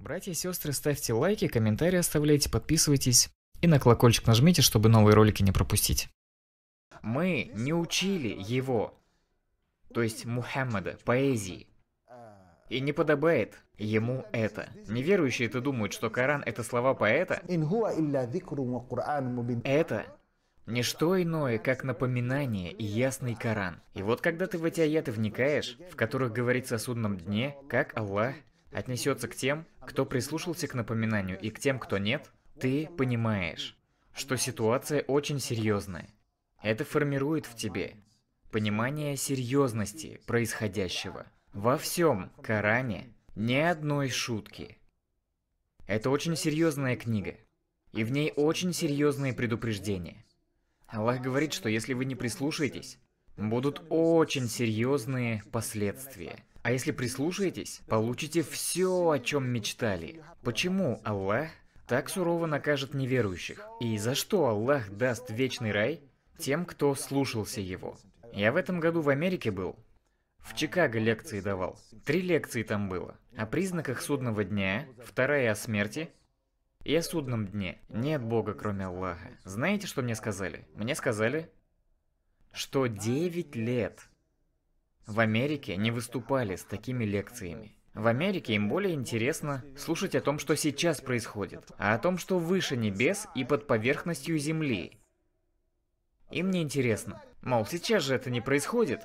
Братья и сестры, ставьте лайки, комментарии оставляйте, подписывайтесь и на колокольчик нажмите, чтобы новые ролики не пропустить. Мы не учили его, то есть Мухаммада, поэзии. И не подобает ему это. Неверующие это думают, что Коран это слова поэта. Это не что иное, как напоминание и ясный Коран. И вот когда ты в эти аяты вникаешь, в которых говорится о судном дне, как Аллах отнесется к тем, кто прислушался к напоминанию и к тем, кто нет, ты понимаешь, что ситуация очень серьезная. Это формирует в тебе понимание серьезности происходящего. Во всем Коране ни одной шутки. Это очень серьезная книга, и в ней очень серьезные предупреждения. Аллах говорит, что если вы не прислушаетесь, будут очень серьезные последствия. А если прислушаетесь, получите все, о чем мечтали. Почему Аллах так сурово накажет неверующих? И за что Аллах даст вечный рай тем, кто слушался его? Я в этом году в Америке был. В Чикаго лекции давал. Три лекции там было. О признаках судного дня, вторая о смерти и о судном дне. Нет Бога, кроме Аллаха. Знаете, что мне сказали? Мне сказали, что 9 лет в Америке не выступали с такими лекциями. В Америке им более интересно слушать о том, что сейчас происходит, а о том, что выше небес и под поверхностью Земли. Им не интересно. Мол, сейчас же это не происходит.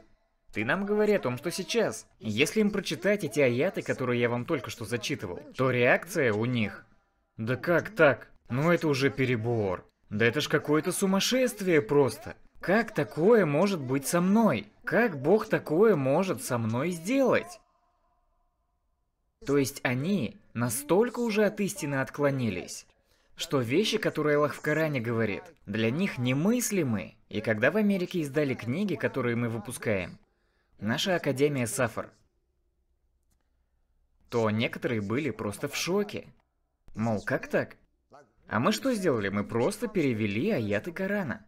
Ты нам говори о том, что сейчас. Если им прочитать эти аяты, которые я вам только что зачитывал, то реакция у них... Да как так? Ну это уже перебор. Да это ж какое-то сумасшествие просто. Как такое может быть со мной? Как Бог такое может со мной сделать? То есть они настолько уже от истины отклонились, что вещи, которые Аллах в Коране говорит, для них немыслимы. И когда в Америке издали книги, которые мы выпускаем, наша Академия Сафар, то некоторые были просто в шоке. Мол, как так? А мы что сделали? Мы просто перевели аяты Корана.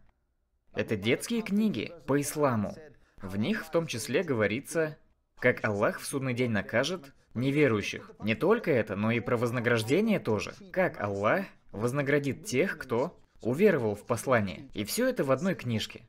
Это детские книги по исламу. В них в том числе говорится, как Аллах в судный день накажет неверующих. Не только это, но и про вознаграждение тоже. Как Аллах вознаградит тех, кто уверовал в послание. И все это в одной книжке.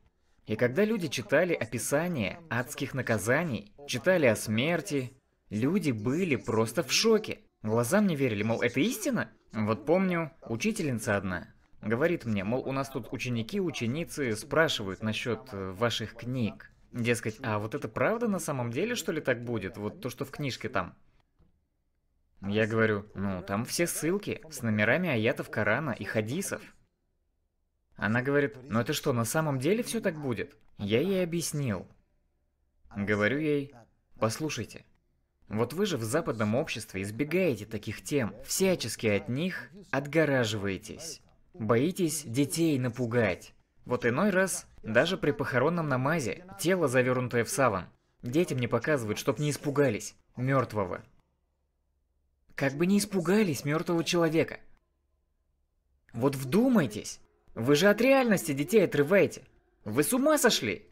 И когда люди читали описание адских наказаний, читали о смерти, люди были просто в шоке. Глазам не верили, мол, это истина? Вот помню, учительница одна Говорит мне, мол, у нас тут ученики, ученицы спрашивают насчет э, ваших книг. Дескать, а вот это правда на самом деле, что ли, так будет? Вот то, что в книжке там. Я говорю, ну, там все ссылки с номерами аятов Корана и хадисов. Она говорит, ну это что, на самом деле все так будет? Я ей объяснил. Говорю ей, послушайте, вот вы же в западном обществе избегаете таких тем, всячески от них отгораживаетесь. Боитесь детей напугать. Вот иной раз, даже при похоронном намазе, тело завернутое в саван. Детям не показывают, чтоб не испугались мертвого. Как бы не испугались мертвого человека. Вот вдумайтесь, вы же от реальности детей отрываете. Вы с ума сошли?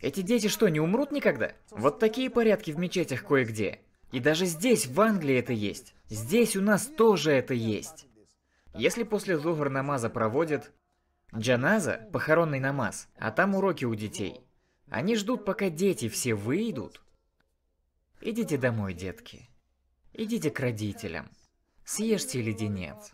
Эти дети что, не умрут никогда? Вот такие порядки в мечетях кое-где. И даже здесь, в Англии, это есть. Здесь у нас тоже это есть. Если после зухр намаза проводят джаназа, похоронный намаз, а там уроки у детей, они ждут, пока дети все выйдут. Идите домой, детки. Идите к родителям. Съешьте леденец.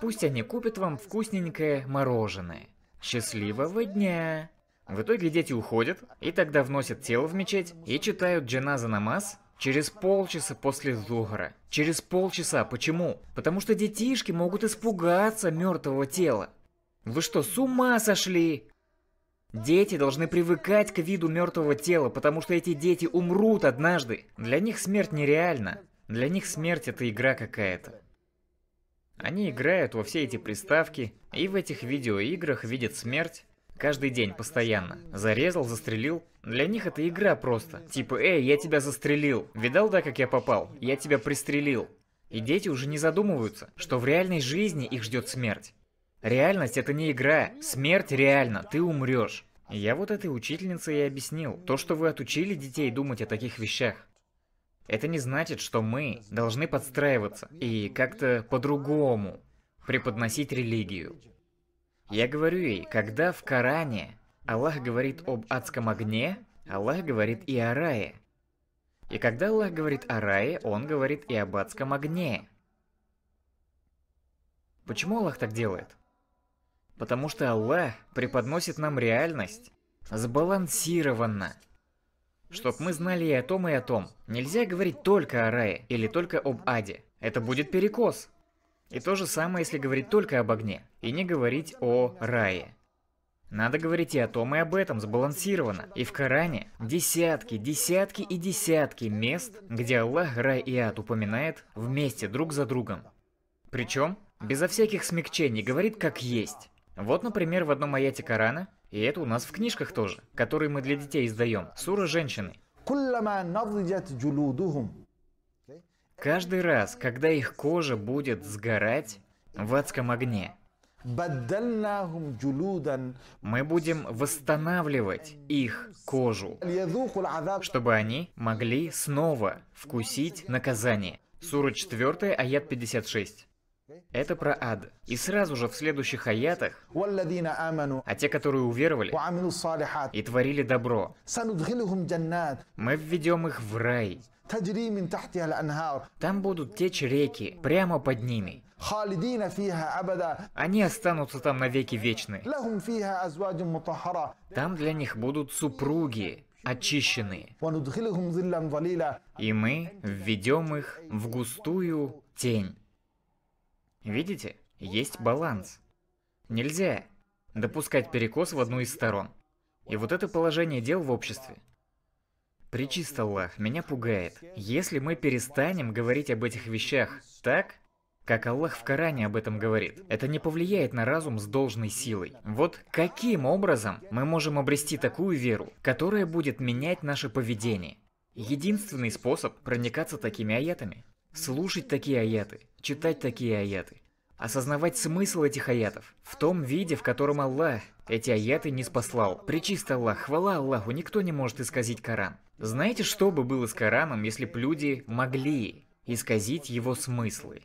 Пусть они купят вам вкусненькое мороженое. Счастливого дня! В итоге дети уходят, и тогда вносят тело в мечеть и читают джаназа намаз Через полчаса после Зогара. Через полчаса. Почему? Потому что детишки могут испугаться мертвого тела. Вы что, с ума сошли? Дети должны привыкать к виду мертвого тела, потому что эти дети умрут однажды. Для них смерть нереальна. Для них смерть это игра какая-то. Они играют во все эти приставки, и в этих видеоиграх видят смерть, Каждый день, постоянно. Зарезал, застрелил. Для них это игра просто. Типа, эй, я тебя застрелил. Видал, да, как я попал? Я тебя пристрелил. И дети уже не задумываются, что в реальной жизни их ждет смерть. Реальность это не игра. Смерть реально, ты умрешь. Я вот этой учительнице и объяснил, то, что вы отучили детей думать о таких вещах. Это не значит, что мы должны подстраиваться и как-то по-другому преподносить религию. Я говорю ей, когда в Коране Аллах говорит об адском огне, Аллах говорит и о рае. И когда Аллах говорит о рае, Он говорит и об адском огне. Почему Аллах так делает? Потому что Аллах преподносит нам реальность сбалансированно. Чтоб мы знали и о том, и о том. Нельзя говорить только о рае или только об аде. Это будет перекос. И то же самое, если говорить только об огне, и не говорить о рае. Надо говорить и о том, и об этом сбалансировано. И в Коране десятки, десятки и десятки мест, где Аллах рай и ад упоминает вместе друг за другом. Причем, безо всяких смягчений, говорит как есть. Вот, например, в одном аяте Корана, и это у нас в книжках тоже, который мы для детей издаем, сура женщины. Каждый раз, когда их кожа будет сгорать в адском огне, мы будем восстанавливать их кожу, чтобы они могли снова вкусить наказание. Сура 4, аят 56. Это про ад. И сразу же в следующих аятах, а те, которые уверовали и творили добро, мы введем их в рай. Там будут течь реки прямо под ними. Они останутся там навеки вечны. Там для них будут супруги, очищенные. И мы введем их в густую тень. Видите? Есть баланс. Нельзя допускать перекос в одну из сторон. И вот это положение дел в обществе. Причист Аллах меня пугает. Если мы перестанем говорить об этих вещах так, как Аллах в Коране об этом говорит, это не повлияет на разум с должной силой. Вот каким образом мы можем обрести такую веру, которая будет менять наше поведение? Единственный способ проникаться такими аятами – слушать такие аяты, читать такие аяты, осознавать смысл этих аятов в том виде, в котором Аллах эти аяты не спаслал. Причист Аллах, хвала Аллаху, никто не может исказить Коран. Знаете, что бы было с Кораном, если бы люди могли исказить его смыслы?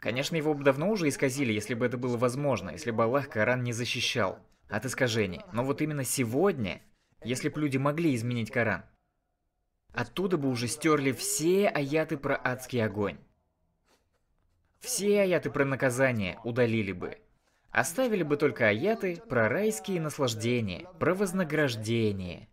Конечно, его бы давно уже исказили, если бы это было возможно, если бы Аллах Коран не защищал от искажений. Но вот именно сегодня, если бы люди могли изменить Коран, оттуда бы уже стерли все аяты про адский огонь. Все аяты про наказание удалили бы. Оставили бы только аяты про райские наслаждения, про вознаграждение.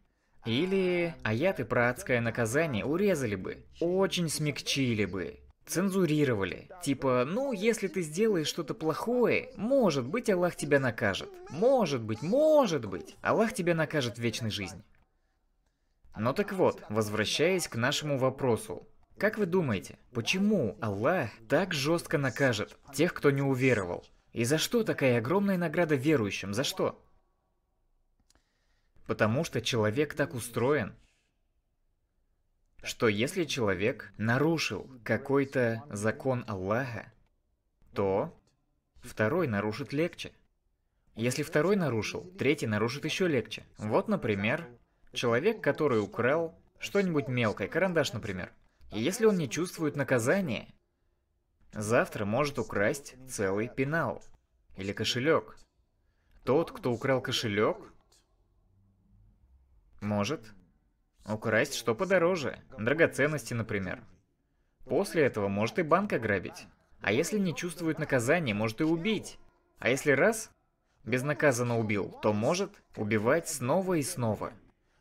Или аяты про адское наказание урезали бы, очень смягчили бы, цензурировали. Типа, ну, если ты сделаешь что-то плохое, может быть, Аллах тебя накажет. Может быть, может быть, Аллах тебя накажет в вечной жизни. Но ну так вот, возвращаясь к нашему вопросу, как вы думаете, почему Аллах так жестко накажет тех, кто не уверовал? И за что такая огромная награда верующим? За что? Потому что человек так устроен, что если человек нарушил какой-то закон Аллаха, то второй нарушит легче. Если второй нарушил, третий нарушит еще легче. Вот, например, человек, который украл что-нибудь мелкое, карандаш, например – если он не чувствует наказания. Завтра может украсть целый пенал или кошелек. Тот, кто украл кошелек, может украсть что подороже, драгоценности, например. После этого может и банк ограбить. А если не чувствует наказания, может и убить. А если раз безнаказанно убил, то может убивать снова и снова.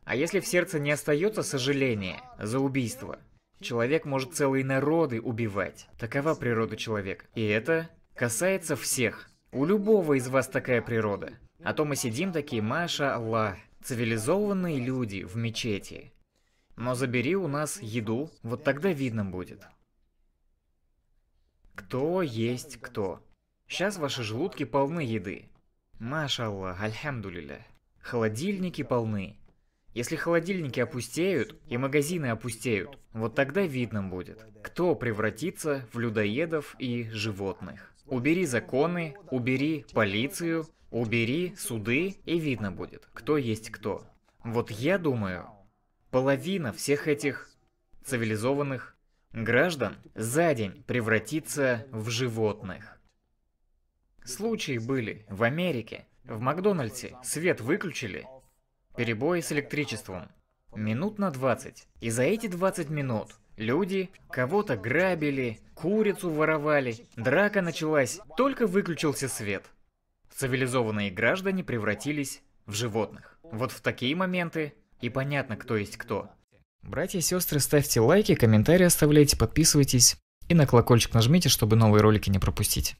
А если в сердце не остается сожаления за убийство – Человек может целые народы убивать. Такова природа человека. И это касается всех. У любого из вас такая природа. А то мы сидим такие, Маша, Аллах, цивилизованные люди в мечети. Но забери у нас еду, вот тогда видно будет. Кто есть кто. Сейчас ваши желудки полны еды. Маша Аллах, альхамдулиля. Холодильники полны. Если холодильники опустеют и магазины опустеют, вот тогда видно будет, кто превратится в людоедов и животных. Убери законы, убери полицию, убери суды, и видно будет, кто есть кто. Вот я думаю, половина всех этих цивилизованных граждан за день превратится в животных. Случаи были в Америке. В Макдональдсе свет выключили, Перебои с электричеством. Минут на 20. И за эти 20 минут люди кого-то грабили, курицу воровали, драка началась, только выключился свет. Цивилизованные граждане превратились в животных. Вот в такие моменты и понятно, кто есть кто. Братья и сестры, ставьте лайки, комментарии оставляйте, подписывайтесь и на колокольчик нажмите, чтобы новые ролики не пропустить.